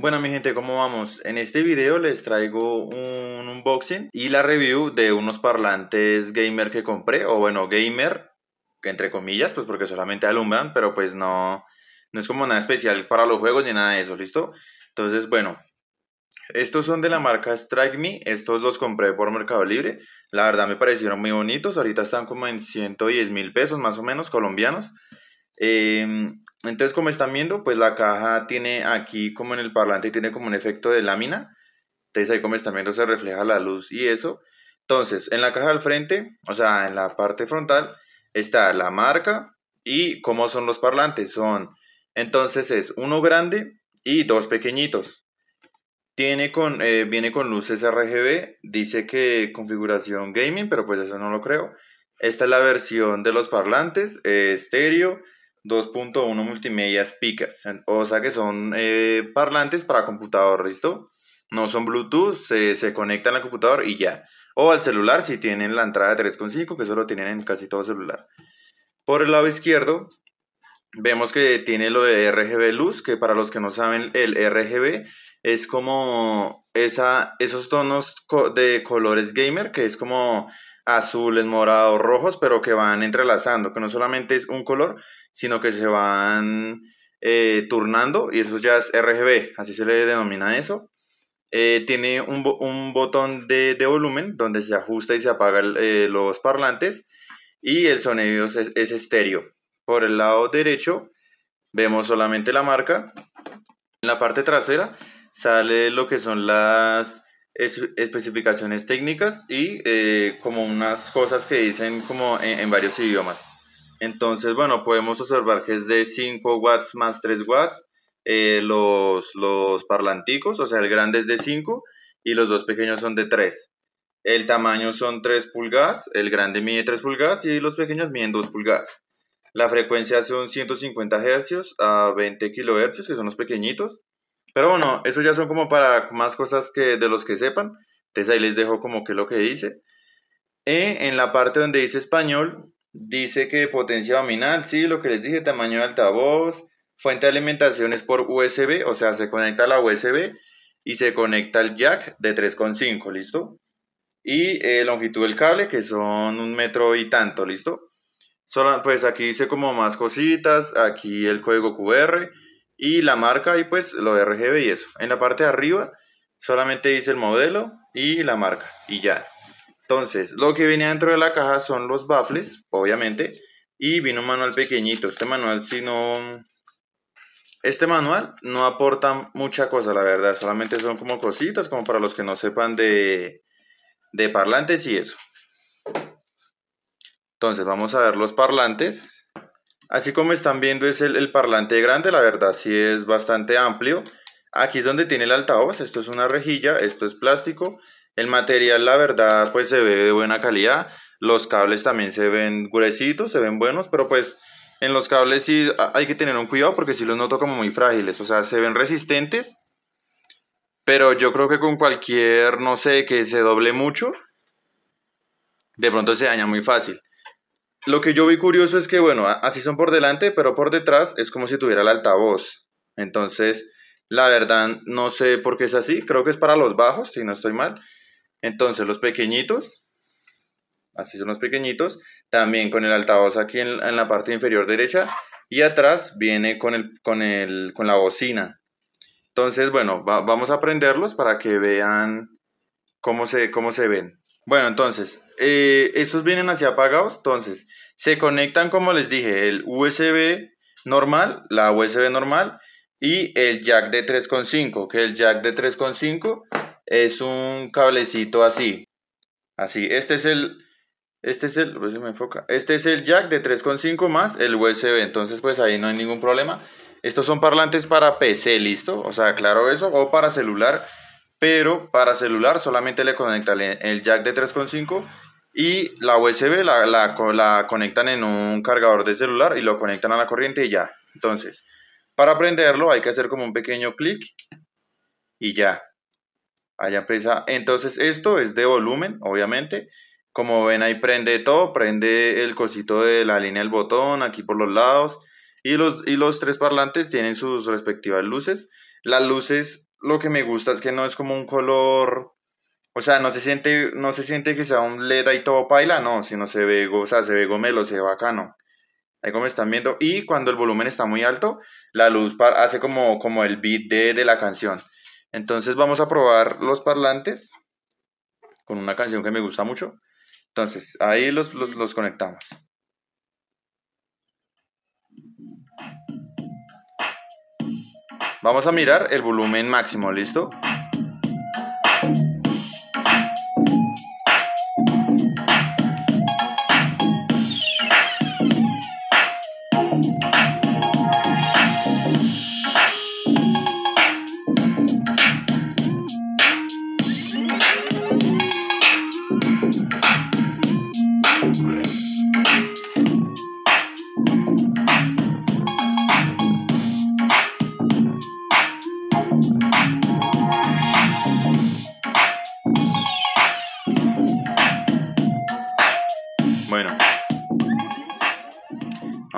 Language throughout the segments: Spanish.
Bueno mi gente, ¿cómo vamos? En este video les traigo un unboxing y la review de unos parlantes gamer que compré, o bueno, gamer, entre comillas, pues porque solamente alumbran, pero pues no, no es como nada especial para los juegos ni nada de eso, ¿listo? Entonces, bueno, estos son de la marca Strike Me, estos los compré por Mercado Libre, la verdad me parecieron muy bonitos, ahorita están como en 110 mil pesos más o menos colombianos. Eh, entonces, como están viendo, pues la caja tiene aquí, como en el parlante, tiene como un efecto de lámina. Entonces, ahí como están viendo, se refleja la luz y eso. Entonces, en la caja del frente, o sea, en la parte frontal, está la marca y cómo son los parlantes. Son, entonces es uno grande y dos pequeñitos. Tiene con, eh, viene con luces RGB, dice que configuración gaming, pero pues eso no lo creo. Esta es la versión de los parlantes, eh, estéreo, 2.1 multimedia speakers, o sea que son eh, parlantes para computador, ¿listo? No son Bluetooth, se, se conectan al computador y ya. O al celular si tienen la entrada 3.5, que lo tienen en casi todo celular. Por el lado izquierdo vemos que tiene lo de RGB luz, que para los que no saben, el RGB es como esa, esos tonos de colores gamer, que es como azules, morados, rojos, pero que van entrelazando, que no solamente es un color, sino que se van eh, turnando, y eso ya es RGB, así se le denomina eso. Eh, tiene un, botón de, volumen donde se ajusta y se apaga eh, los parlantes, y el sonido es estéreo. Por el lado derecho vemos solamente la marca. En la parte trasera sale lo que son las especificaciones técnicas y eh, como unas cosas que dicen como en, varios idiomas. Entonces, bueno, podemos observar que es de 5 watts más 3 watts. Eh, los, los parlanticos, o sea, el grande es de 5 y los dos pequeños son de 3. El tamaño son 3 pulgadas, el grande mide 3 pulgadas y los pequeños miden 2 pulgadas. La frecuencia son 150 Hz a 20 kHz, que son los pequeñitos. Pero bueno, eso ya son como para más cosas que de los que sepan. Entonces ahí les dejo como que lo que dice. E, en la parte donde dice español, dice que potencia nominal, sí, lo que les dije, tamaño de altavoz, fuente de alimentación es por USB, o sea, se conecta a la USB y se conecta al jack de 3,5, ¿listo? Y eh, longitud del cable, que son un metro y tanto, ¿listo? Solo, pues aquí dice como más cositas, aquí el código QR y la marca y pues lo RGB y eso. En la parte de arriba solamente dice el modelo y la marca y ya. Entonces, lo que viene dentro de la caja son los baffles, obviamente, y vino un manual pequeñito. Este manual, si no... Este manual no aporta mucha cosa, la verdad. Solamente son como cositas, como para los que no sepan de, de parlantes y eso. Entonces vamos a ver los parlantes. Así como están viendo es el, parlante grande, la verdad sí es bastante amplio. Aquí es donde tiene el altavoz, esto es una rejilla, esto es plástico. El material la verdad pues se ve de buena calidad. Los cables también se ven gruesitos, se ven buenos, pero pues en los cables sí hay que tener un cuidado porque sí los noto como muy frágiles, o sea, se ven resistentes. Pero yo creo que con cualquier, no sé, que se doble mucho, de pronto se daña muy fácil. Lo que yo vi curioso es que, bueno, así son por delante, pero por detrás es como si tuviera el altavoz. Entonces, la verdad, no sé por qué es así. Creo que es para los bajos, si no estoy mal. Entonces, los pequeñitos, así son los pequeñitos, también con el altavoz aquí en, la parte inferior derecha. Y atrás viene con, el, con, con la bocina. Entonces, bueno, vamos a prenderlos para que vean cómo se, cómo se ven. Bueno, entonces, eh, estos vienen hacia apagados, entonces, se conectan, como les dije, el USB normal, la USB normal y el jack de 3.5, que el jack de 3.5 es un cablecito así. Así, este es el este es el, me enfoca. Este es el jack de 3.5 más el USB, entonces pues ahí no hay ningún problema. Estos son parlantes para PC, listo, o sea, claro eso, o para celular pero para celular solamente le conectan el jack de 3.5 y la USB la, la, la, conectan en un cargador de celular y lo conectan a la corriente y ya. Entonces, para prenderlo hay que hacer como un pequeño clic y ya. Ahí empieza. Entonces, esto es de volumen, obviamente. Como ven, ahí prende todo, prende el cosito de la línea del botón, aquí por los lados. Y los, y los tres parlantes tienen sus respectivas luces. Las luces lo que me gusta es que no es como un color, o sea, no se siente, no se siente que sea un LED ahí todo paila, no, sino se ve, o se ve gomelo, se ve bacano. Ahí como están viendo. Y cuando el volumen está muy alto, la luz hace como, como el beat de, de la canción. Entonces vamos a probar los parlantes con una canción que me gusta mucho. Entonces, ahí los, los conectamos. Vamos a mirar el volumen máximo, ¿listo?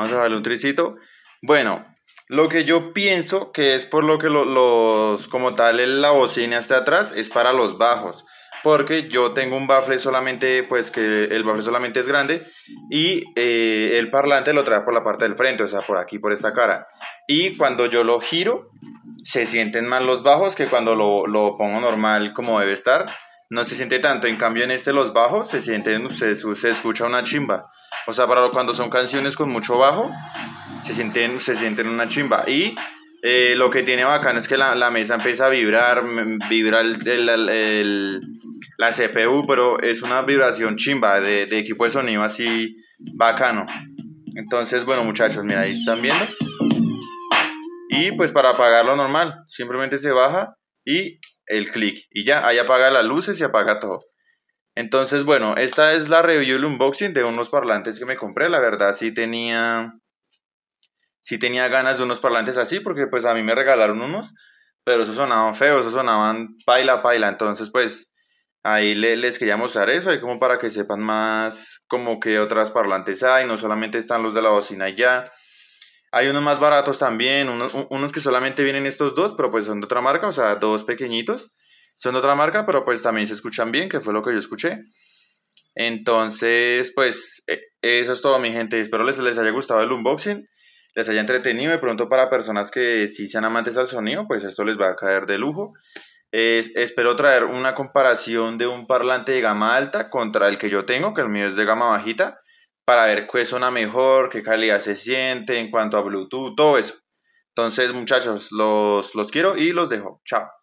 Vamos a darle un tricito. Bueno, lo que yo pienso que es por lo que los, como tal, la bocina está atrás, es para los bajos. Porque yo tengo un bafle solamente, pues que el bafle solamente es grande y eh, el parlante lo trae por la parte del frente, o sea, por aquí, por esta cara. Y cuando yo lo giro, se sienten más los bajos que cuando lo, pongo normal como debe estar. No se siente tanto, en cambio en este los bajos se sienten, se escucha una chimba. O sea, para cuando son canciones con mucho bajo, se sienten, se sienten una chimba. Y eh, lo que tiene bacano es que la, mesa empieza a vibrar, vibra la CPU, pero es una vibración chimba de, equipo de sonido así bacano. Entonces, bueno, muchachos, mira, ahí están viendo. Y pues para apagar lo normal, simplemente se baja y el clic. Y ya, ahí apaga las luces y apaga todo. Entonces, bueno, esta es la review el unboxing de unos parlantes que me compré. La verdad, sí tenía, sí tenía ganas de unos parlantes así, porque pues a mí me regalaron unos, pero esos sonaban feos, esos sonaban paila, paila. Entonces, pues ahí les quería mostrar eso, y como para que sepan más como que otras parlantes hay. No solamente están los de la bocina ya. Hay unos más baratos también, unos, unos que solamente vienen estos dos, pero pues son de otra marca, o sea, dos pequeñitos son de otra marca, pero pues también se escuchan bien, que fue lo que yo escuché. Entonces, pues e, eso es todo, mi gente. Espero les, les haya gustado el unboxing, les haya entretenido. De pronto, para personas que sí sean amantes del sonido, pues esto les va a caer de lujo. espero traer una comparación de un parlante de gama alta contra el que yo tengo, que el mío es de gama bajita, para ver qué suena mejor, qué calidad se siente en cuanto a Bluetooth, todo eso. Entonces, muchachos, los, los quiero y los dejo. Chao.